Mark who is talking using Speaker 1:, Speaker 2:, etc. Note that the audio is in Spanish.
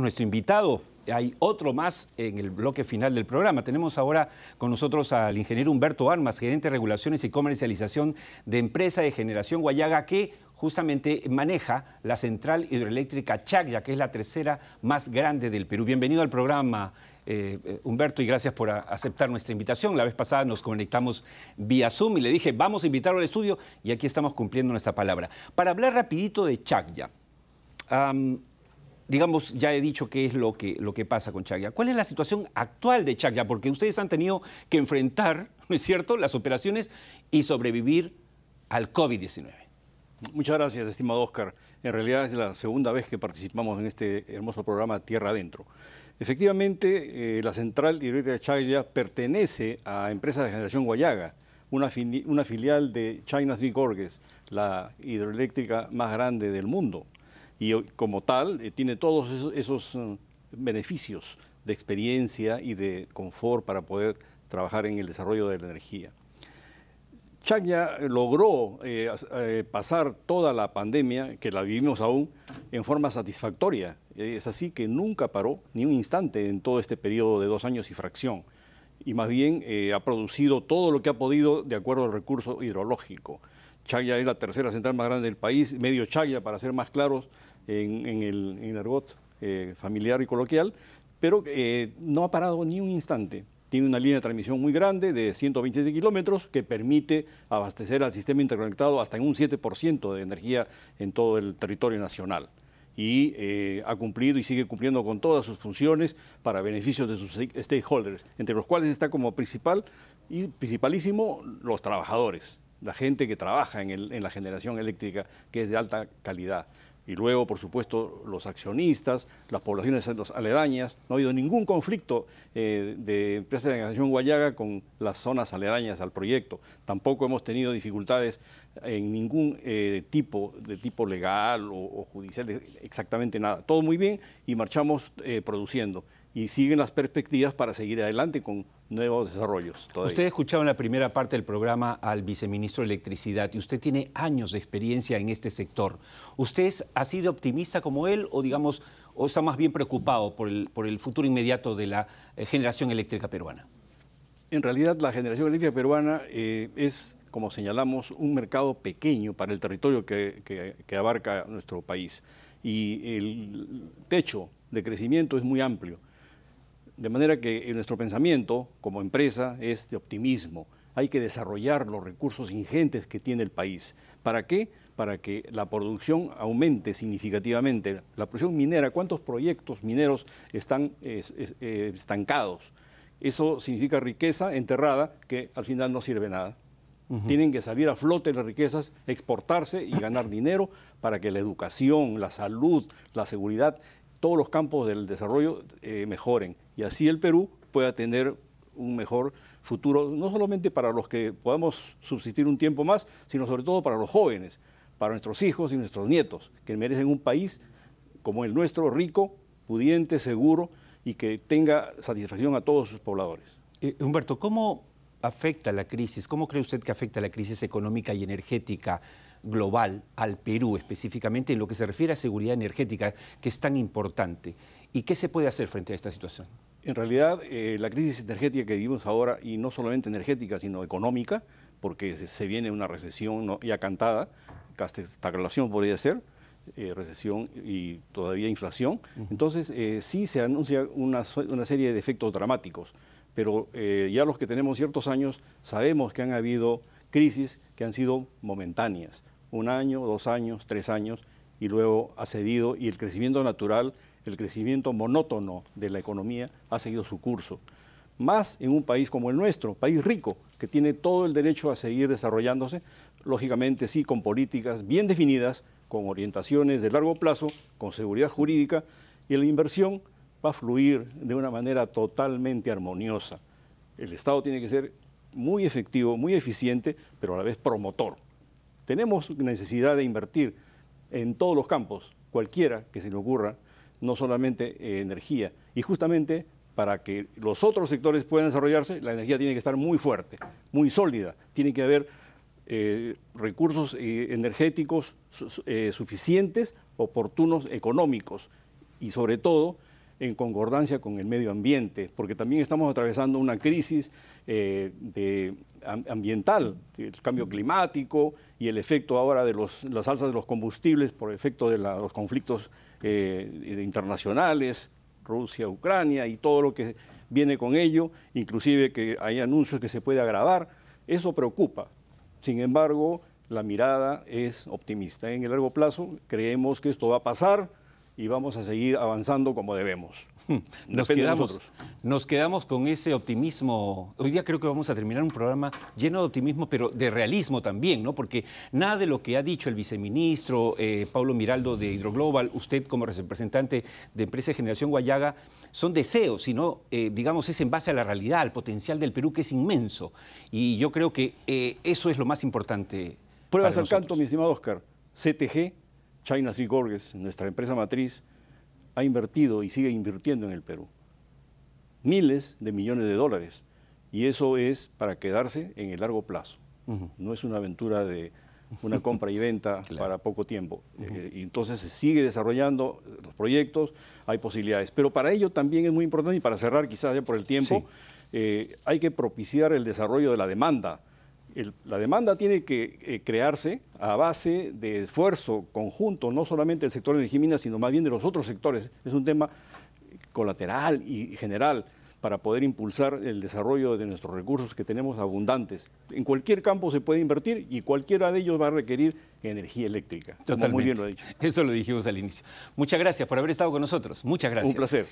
Speaker 1: Nuestro invitado, hay otro más en el bloque final del programa. Tenemos ahora con nosotros al ingeniero Humberto Armas, gerente de regulaciones y comercialización de empresa de generación Guayaga, que justamente maneja la central hidroeléctrica Chagya, que es la tercera más grande del Perú. Bienvenido al programa, eh, eh, Humberto, y gracias por aceptar nuestra invitación. La vez pasada nos conectamos vía Zoom y le dije, vamos a invitarlo al estudio, y aquí estamos cumpliendo nuestra palabra. Para hablar rapidito de Chacya, digamos, ya he dicho qué es lo que, lo que pasa con Chaglia. ¿Cuál es la situación actual de Chaglia? Porque ustedes han tenido que
Speaker 2: enfrentar, ¿no es cierto?, las operaciones y sobrevivir al COVID-19. Muchas gracias, estimado Oscar. En realidad es la segunda vez que participamos en este hermoso programa Tierra Adentro. Efectivamente, eh, la central hidroeléctrica de Chaglia pertenece a Empresas de Generación Guayaga, una, filial de China's Three Gorges, la hidroeléctrica más grande del mundo y como tal eh, tiene todos esos, eh, beneficios de experiencia y de confort para poder trabajar en el desarrollo de la energía. Chagya logró eh, pasar toda la pandemia, que la vivimos aún, en forma satisfactoria. Es así que nunca paró ni un instante en todo este periodo de dos años y fracción. Y más bien ha producido todo lo que ha podido de acuerdo al recurso hidrológico. Chaya es la tercera central más grande del país, medio Chaya, para ser más claros, en, el, en eh, familiar y coloquial, pero eh, no ha parado ni un instante. Tiene una línea de transmisión muy grande de 127 kilómetros que permite abastecer al sistema interconectado hasta en un 7% de energía en todo el territorio nacional y eh, ha cumplido y sigue cumpliendo con todas sus funciones para beneficio de sus stakeholders, entre los cuales está como principal y principalísimo los trabajadores, la gente que trabaja en la generación eléctrica, que es de alta calidad y luego, por supuesto, los accionistas, las poblaciones aledañas. No ha habido ningún conflicto eh, de empresas de Nación Guayaga con las zonas aledañas al proyecto. Tampoco hemos tenido dificultades en ningún eh, tipo, de tipo legal o, judicial, exactamente nada. Todo muy bien y marchamos eh, produciendo. Y siguen las perspectivas para seguir adelante con nuevos desarrollos. Todavía. Usted
Speaker 1: escuchaba en la primera parte del programa al viceministro de Electricidad y usted tiene años de experiencia en este sector. ¿Usted ha sido optimista como él o, digamos, o está más bien preocupado por el, por el futuro
Speaker 2: inmediato de la eh, generación eléctrica peruana? En realidad, la generación eléctrica peruana eh, es, como señalamos, un mercado pequeño para el territorio que abarca nuestro país. Y el techo de crecimiento es muy amplio de manera que eh, nuestro pensamiento como empresa es de optimismo. Hay que desarrollar los recursos ingentes que tiene el país. ¿Para qué? Para que la producción aumente significativamente. La producción minera, ¿cuántos proyectos mineros están eh, estancados? Eso significa riqueza enterrada que al final no sirve nada. Tienen que salir a flote las riquezas, exportarse y ganar dinero para que la educación, la salud, la seguridad, todos los campos del desarrollo eh, mejoren y así el Perú pueda tener un mejor futuro, no solamente para los que podamos subsistir un tiempo más, sino sobre todo para los jóvenes, para nuestros hijos y nuestros nietos, que merecen un país como el nuestro, rico, pudiente, seguro y que tenga satisfacción a todos sus pobladores. Eh, Humberto, ¿cómo
Speaker 1: afecta la crisis? ¿Cómo cree usted que afecta la crisis económica y energética? global al Perú específicamente en lo que se refiere a seguridad energética, que es tan importante. ¿Y qué se puede hacer frente a esta situación?
Speaker 2: En realidad, eh, la crisis energética que vivimos ahora, y no solamente energética, sino económica, porque se, viene una recesión ya cantada, esta relación podría ser, eh, recesión y todavía inflación. Entonces, eh, sí se anuncia una, una, serie de efectos dramáticos, pero ya los que tenemos ciertos años sabemos que han habido crisis que han sido momentáneas, un año, dos años, tres años, y luego ha cedido y el crecimiento natural, el crecimiento monótono de la economía ha seguido su curso. Más en un país como el nuestro, país rico, que tiene todo el derecho a seguir desarrollándose, lógicamente sí, con políticas bien definidas, con orientaciones de largo plazo, con seguridad jurídica, y la inversión va a fluir de una manera totalmente armoniosa. El Estado tiene que ser muy efectivo, muy eficiente, pero a la vez promotor. Tenemos necesidad de invertir en todos los campos, cualquiera que se le ocurra, no solamente eh, energía. Y justamente para que los otros sectores puedan desarrollarse, la energía tiene que estar muy fuerte, muy sólida. Tiene que haber eh, recursos eh, energéticos suficientes, oportunos, económicos y sobre todo en concordancia con el medio ambiente, porque también estamos atravesando una crisis eh, ambiental, el cambio climático y el efecto ahora de los, las alzas de los combustibles por efecto de los conflictos eh, internacionales, Rusia, Ucrania y todo lo que viene con ello, inclusive que hay anuncios que se puede agravar, eso preocupa. Sin embargo, la mirada es optimista. En el largo plazo creemos que esto va a pasar, y vamos a seguir avanzando como debemos.
Speaker 1: Nos quedamos, nos quedamos con ese optimismo. Hoy día creo que vamos a terminar un programa lleno de optimismo, pero de realismo también, ¿no? Porque nada de lo que ha dicho el viceministro eh, Pablo Miraldo de Hidroglobal, usted como representante de empresa de Generación Guayaga, son deseos, sino, eh, digamos, es en base a la realidad, al potencial del Perú que es inmenso.
Speaker 2: Y yo creo que eh, eso es lo más importante. Pruebas al canto, mi estimado Oscar. CTG China Sea Gorges, nuestra empresa matriz, ha invertido y sigue invirtiendo en el Perú. Miles de millones de dólares. Y eso es para quedarse en el largo plazo. No es una aventura de una compra y venta para poco tiempo. Eh, y entonces se sigue desarrollando los proyectos, hay posibilidades. Pero para ello también es muy importante, y para cerrar quizás ya por el tiempo, eh, hay que propiciar el desarrollo de la demanda la demanda tiene que eh, crearse a base de esfuerzo conjunto, no solamente del sector de energía sino más bien de los otros sectores. Es un tema colateral y general para poder impulsar el desarrollo de nuestros recursos que tenemos abundantes. En cualquier campo se puede invertir y cualquiera de ellos va a requerir energía eléctrica. Totalmente.
Speaker 1: Eso lo dijimos al inicio. Muchas gracias por haber estado con nosotros. Muchas gracias. Un placer.